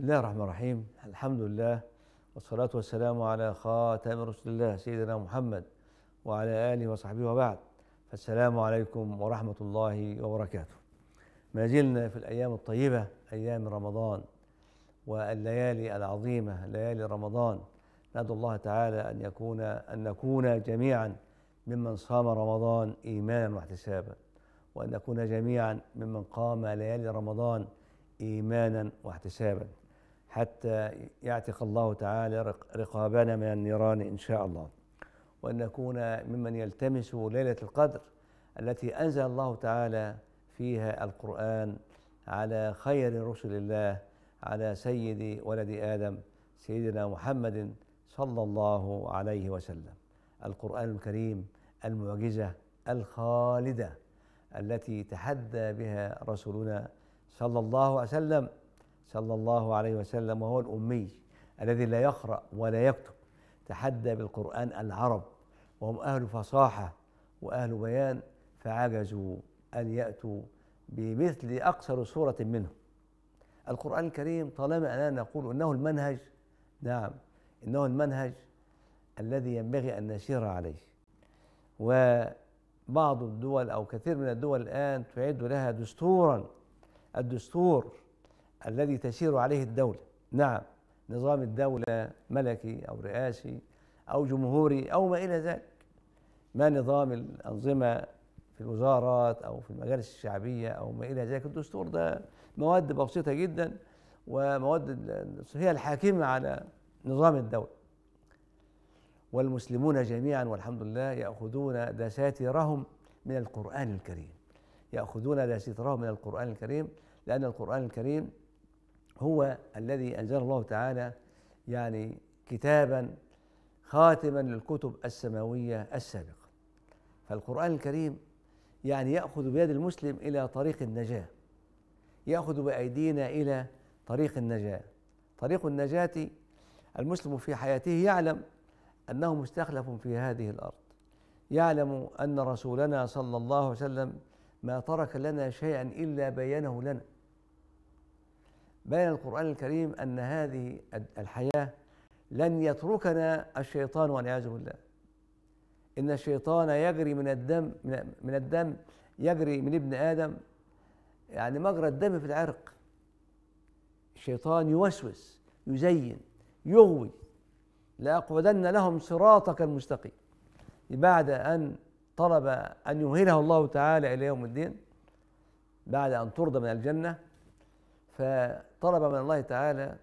بسم الله الرحمن الرحيم الحمد لله والصلاة والسلام على خاتم رسول الله سيدنا محمد وعلى آله وصحبه وبعد فالسلام عليكم ورحمة الله وبركاته ما زلنا في الأيام الطيبة أيام رمضان والليالي العظيمة ليالي رمضان ندعو الله تعالى أن يكون أن نكون جميعا ممن صام رمضان إيمانا واحتسابا وأن نكون جميعا ممن قام ليالي رمضان إيمانا واحتسابا حتى يعتق الله تعالى رقابنا من النيران إن شاء الله وأن نكون ممن يلتمس ليلة القدر التي أنزل الله تعالى فيها القرآن على خير رسل الله على سيد ولد آدم سيدنا محمد صلى الله عليه وسلم القرآن الكريم المعجزة الخالدة التي تحدى بها رسولنا صلى الله عليه وسلم صلى الله عليه وسلم وهو الأمي الذي لا يقرأ ولا يكتب تحدى بالقرآن العرب وهم أهل فصاحة وأهل بيان فعجزوا أن يأتوا بمثل أقصر سورة منه القرآن الكريم طالما أننا نقول إنه المنهج نعم إنه المنهج الذي ينبغي أن نسير عليه وبعض الدول أو كثير من الدول الآن تعد لها دستورا الدستور الذي تسير عليه الدولة نعم نظام الدولة ملكي أو رئاسي أو جمهوري أو ما إلى ذلك ما نظام الأنظمة في الوزارات أو في المجالس الشعبية أو ما إلى ذلك الدستور ده مواد بسيطة جدا ومواد هي الحاكمة على نظام الدولة والمسلمون جميعا والحمد لله يأخذون دساتيرهم من القرآن الكريم يأخذون دساتيرهم من القرآن الكريم لأن القرآن الكريم هو الذي انزل الله تعالى يعني كتابا خاتما للكتب السماويه السابقه فالقران الكريم يعني ياخذ بيد المسلم الى طريق النجاه ياخذ بايدينا الى طريق النجاه طريق النجاه المسلم في حياته يعلم انه مستخلف في هذه الارض يعلم ان رسولنا صلى الله عليه وسلم ما ترك لنا شيئا الا بينه لنا بين القرآن الكريم أن هذه الحياة لن يتركنا الشيطان والعياذ بالله إن الشيطان يجري من الدم من الدم يجري من ابن آدم يعني مجرى الدم في العرق الشيطان يوسوس يزين يغوي لأقعدن لهم صراطك المستقيم بعد أن طلب أن يمهله الله تعالى إلى يوم الدين بعد أن ترضى من الجنة فطلب من الله تعالى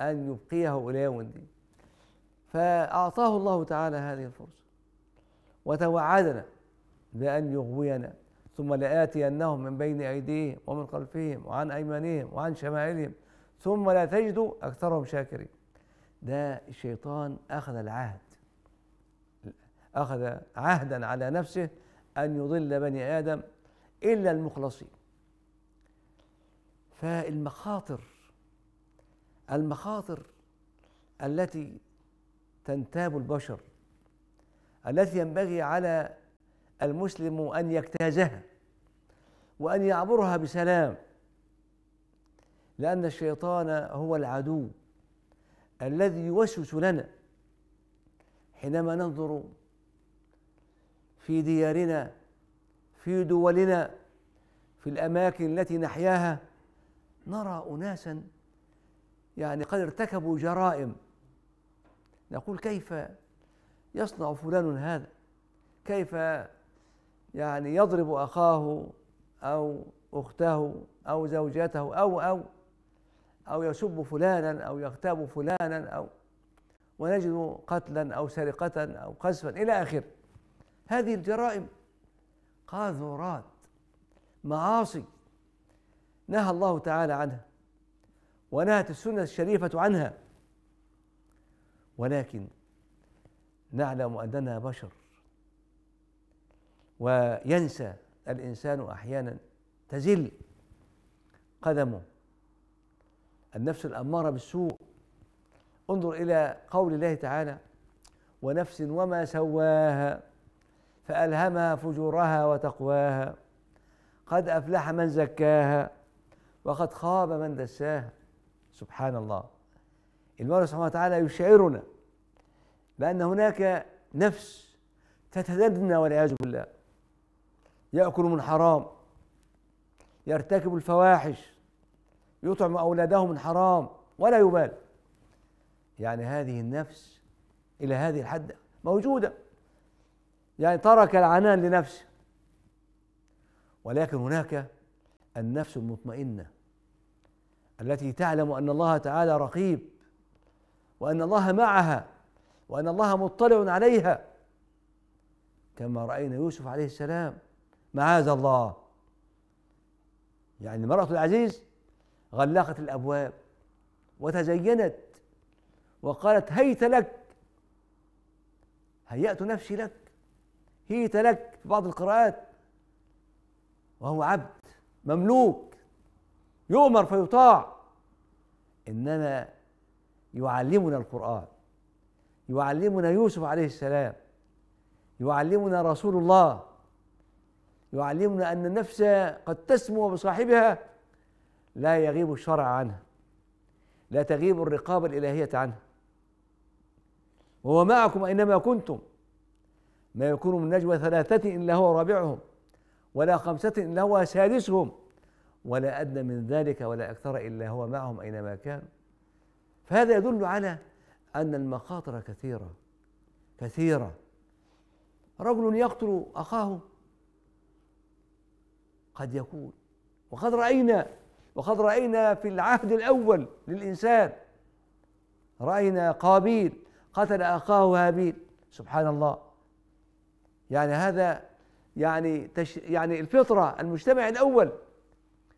أن يبقيه إلى يوم الدين فأعطاه الله تعالى هذه الفرصة وتوعدنا بأن يغوينا ثم لآتينهم من بين أيديهم ومن خلفهم وعن أيمانهم وعن شمائلهم ثم لا تجد أكثرهم شاكرين ده الشيطان أخذ العهد أخذ عهدا على نفسه أن يضل بني آدم إلا المخلصين فالمخاطر المخاطر التي تنتاب البشر التي ينبغي على المسلم ان يجتازها وان يعبرها بسلام لان الشيطان هو العدو الذي يوسوس لنا حينما ننظر في ديارنا في دولنا في الاماكن التي نحياها نرى أناسا يعني قد ارتكبوا جرائم نقول كيف يصنع فلان هذا كيف يعني يضرب أخاه أو أخته أو زوجته أو أو أو يسب فلانا أو يغتاب فلانا أو ونجد قتلا أو سرقة أو قذفا إلى آخره هذه الجرائم قاذورات معاصي نهى الله تعالى عنها ونهت السنة الشريفة عنها ولكن نعلم أننا بشر وينسى الإنسان أحيانا تزل قدمه النفس الأمارة بالسوء انظر إلى قول الله تعالى ونفس وما سواها فألهمها فجورها وتقواها قد أفلح من زكاها وقد خاب من دساها سبحان الله المولى سبحانه وتعالى يشعرنا بأن هناك نفس تتدنى والعياذ بالله يأكل من حرام يرتكب الفواحش يطعم أولاده من حرام ولا يبال يعني هذه النفس إلى هذه الحد موجودة يعني ترك العنان لنفسه ولكن هناك النفس المطمئنه التي تعلم ان الله تعالى رقيب وان الله معها وان الله مطلع عليها كما راينا يوسف عليه السلام معاذ الله يعني المراه العزيز غلقت الابواب وتزينت وقالت هيت لك هيأت نفسي لك هيت لك في بعض القراءات وهو عبد مملوك يؤمر فيطاع انما يعلمنا القران يعلمنا يوسف عليه السلام يعلمنا رسول الله يعلمنا ان النفس قد تسمو بصاحبها لا يغيب الشرع عنها لا تغيب الرقابه الالهيه عنها وهو معكم اينما كنتم ما يكون من نجوى ثلاثه الا هو رابعهم ولا خمسه الا هو سادسهم ولا أدنى من ذلك ولا أكثر إلا هو معهم أينما كانوا فهذا يدل على أن المخاطر كثيرة كثيرة رجل يقتل أخاه قد يكون وقد رأينا وقد رأينا في العهد الأول للإنسان رأينا قابيل قتل أخاه هابيل سبحان الله يعني هذا يعني تش يعني الفطرة المجتمع الأول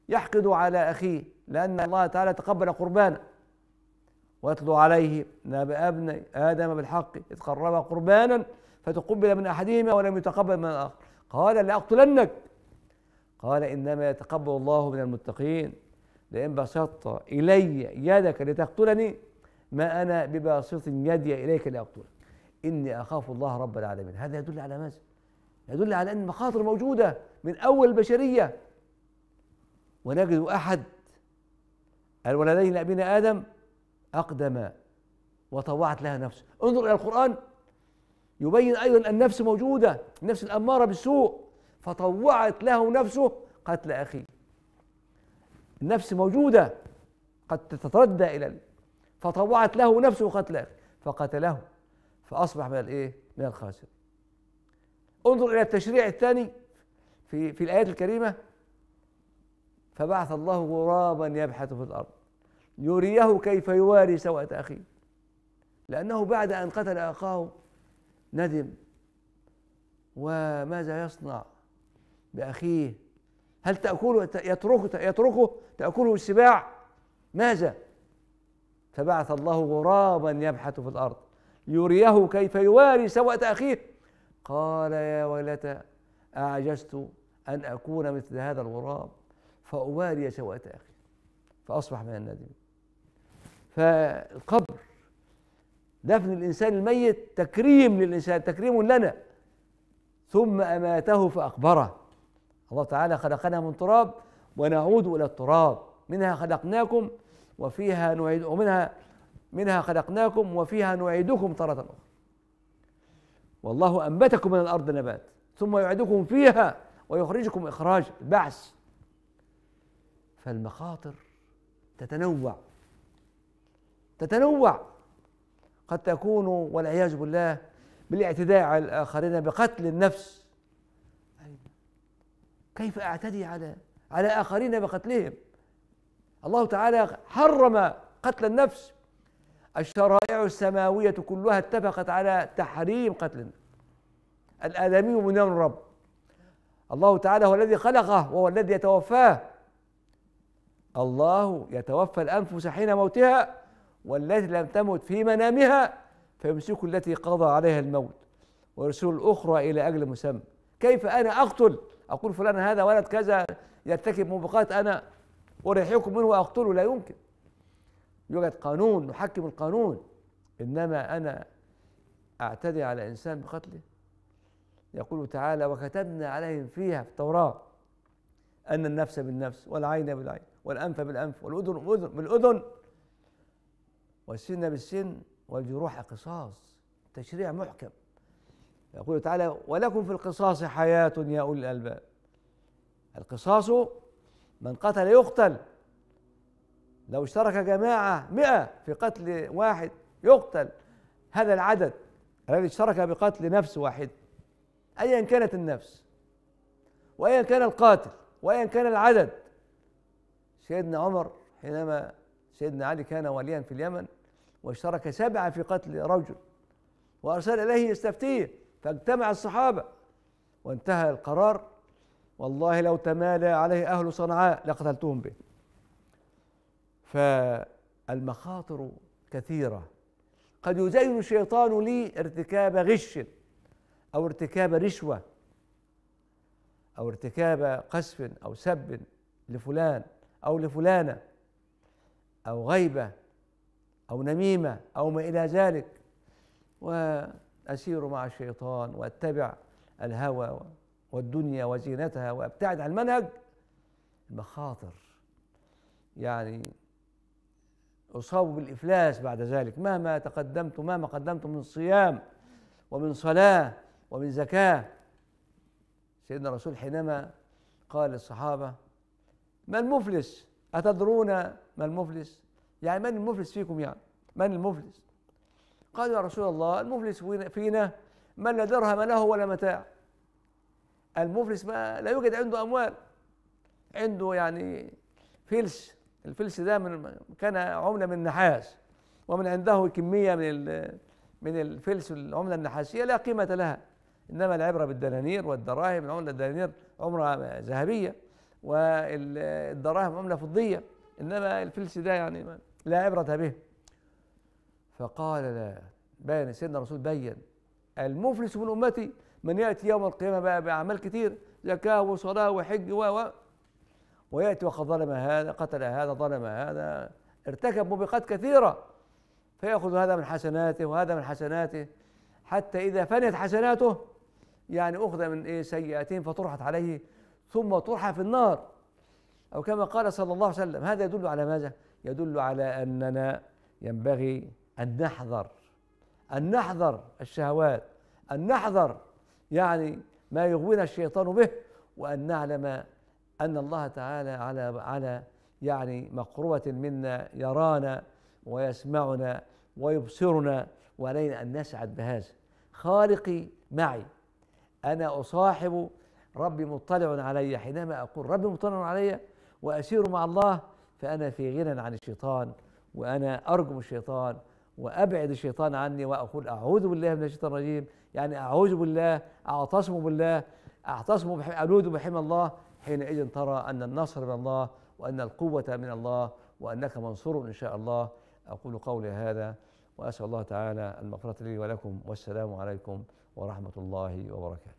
يحقد على أخيه لأن الله تعالى تقبل قربانه ويطلو عليه نبأ ابن آدم بالحق إذ قرب قربانا فتقبل من أحدهما ولم يتقبل من الآخر قال لأقتلنك قال إنما يتقبل الله من المتقين لئن بسطت إلي يدك لتقتلني ما أنا بباسط يدي إليك لأقتلك إني أخاف الله رب العالمين هذا يدل على ماذا؟ يدل على أن المخاطر موجودة من أول البشرية ونجد أحد الولدين لأبينا آدم أقدم وطوعت لها نفسه انظر إلى القرآن يبين أيضا النفس موجودة النفس الأمارة بالسوء فطوعت له نفسه قتل أخيه النفس موجودة قد تتردى إلى فطوعت له نفسه قتل أخيه فقتله فأصبح من الإيه؟ من الخاسر انظر إلى التشريع الثاني في في الآيات الكريمة فبعث الله غرابا يبحث في الارض يريه كيف يواري سوءة اخيه لانه بعد ان قتل اخاه ندم وماذا يصنع باخيه هل تاكله يتركه يتركه تاكله السباع ماذا فبعث الله غرابا يبحث في الارض يريه كيف يواري سوءة اخيه قال يا ويلتى اعجزت ان اكون مثل هذا الغراب فأواري سوءة أخي فأصبح من النادمين فالقبر دفن الإنسان الميت تكريم للإنسان تكريم لنا ثم أماته فأقبره الله تعالى خلقنا من تراب ونعود إلى التراب منها خلقناكم وفيها نعيد ومنها منها خلقناكم وفيها نعيدكم تارة أخرى والله أنبتكم من الأرض نبات ثم يعيدكم فيها ويخرجكم إخراج البعث فالمخاطر تتنوع تتنوع قد تكون والعياذ بالله بالاعتداء على الآخرين بقتل النفس كيف أعتدي على على آخرين بقتلهم الله تعالى حرم قتل النفس الشرائع السماوية كلها اتفقت على تحريم قتل الآدمي من الرب الله تعالى هو الذي خلقه وهو الذي يتوفاه الله يتوفى الأنفس حين موتها والتي لم تمت في منامها فيمسك التي قضى عليها الموت ويرسل الأخرى إلى أجل مسمى كيف أنا أقتل أقول فلان هذا ولد كذا يرتكب موبقات أنا أريحكم منه وأقتله لا يمكن يوجد قانون نحكم القانون إنما أنا أعتدي على إنسان بقتله يقول تعالى وكتبنا عليهم فيها في التوراة أن النفس بالنفس والعين بالعين والأنف بالأنف والأذن بالأذن والسن بالسن والجروح قصاص تشريع محكم يقول تعالى ولكم في القصاص حياة يا أولي الألباب القصاص من قتل يقتل لو اشترك جماعة مئة في قتل واحد يقتل هذا العدد الذي اشترك بقتل نفس واحد أيا كانت النفس وأيا كان القاتل وأيا كان العدد سيدنا عمر حينما سيدنا علي كان وليا في اليمن واشترك سبعة في قتل رجل وأرسل إليه يستفتيه فاجتمع الصحابة وانتهى القرار والله لو تمالى عليه أهل صنعاء لقتلتهم به فالمخاطر كثيرة قد يزين الشيطان لي ارتكاب غش أو ارتكاب رشوة أو ارتكاب قسف أو سب لفلان أو لفلانة أو غيبة أو نميمة أو ما إلى ذلك وأسير مع الشيطان وأتبع الهوى والدنيا وزينتها وأبتعد عن المنهج المخاطر يعني أصاب بالإفلاس بعد ذلك مهما تقدمت مهما قدمت من صيام ومن صلاة ومن زكاة سيدنا الرسول حينما قال للصحابة ما المفلس أتدرون ما المفلس يعني من المفلس فيكم يعني من المفلس قالوا يا رسول الله المفلس فينا من لا درهم له ولا متاع المفلس ما لا يوجد عنده أموال عنده يعني فلس الفلس ده من كان عملة من النحاس ومن عنده كمية من من الفلس العملة النحاسية لا قيمة لها إنما العبرة بالدنانير والدراهم العملة الدنانير عمرة ذهبية والدراهم عمله فضيه انما الفلس ده يعني لا عبره به فقال لا بين سيدنا الرسول بين المفلس من امتي من ياتي يوم القيامه بقى باعمال كثير زكاه وصلاه وحج و وياتي وقد ظلم هذا قتل هذا ظلم هذا ارتكب موبقات كثيره فياخذ هذا من حسناته وهذا من حسناته حتى اذا فنت حسناته يعني اخذ من ايه سيئاتين فطرحت عليه ثم طرح في النار أو كما قال صلى الله عليه وسلم هذا يدل على ماذا؟ يدل على أننا ينبغي أن نحذر أن نحذر الشهوات أن نحذر يعني ما يغوينا الشيطان به وأن نعلم أن الله تعالى على على يعني مقربة منا يرانا ويسمعنا ويبصرنا وعلينا أن نسعد بهذا خالقي معي أنا أصاحب ربي مطلع علي حينما أقول ربي مطلع علي وأسير مع الله فأنا في غنى عن الشيطان وأنا أرجم الشيطان وأبعد الشيطان عني وأقول أعوذ بالله من الشيطان الرجيم يعني أعوذ بالله أعتصم بالله أعتصم ألود بحمى الله حينئذ ترى أن النصر من الله وأن القوة من الله وأنك منصور إن شاء الله أقول قولي هذا وأسأل الله تعالى المغفرة لي ولكم والسلام عليكم ورحمه الله وبركاته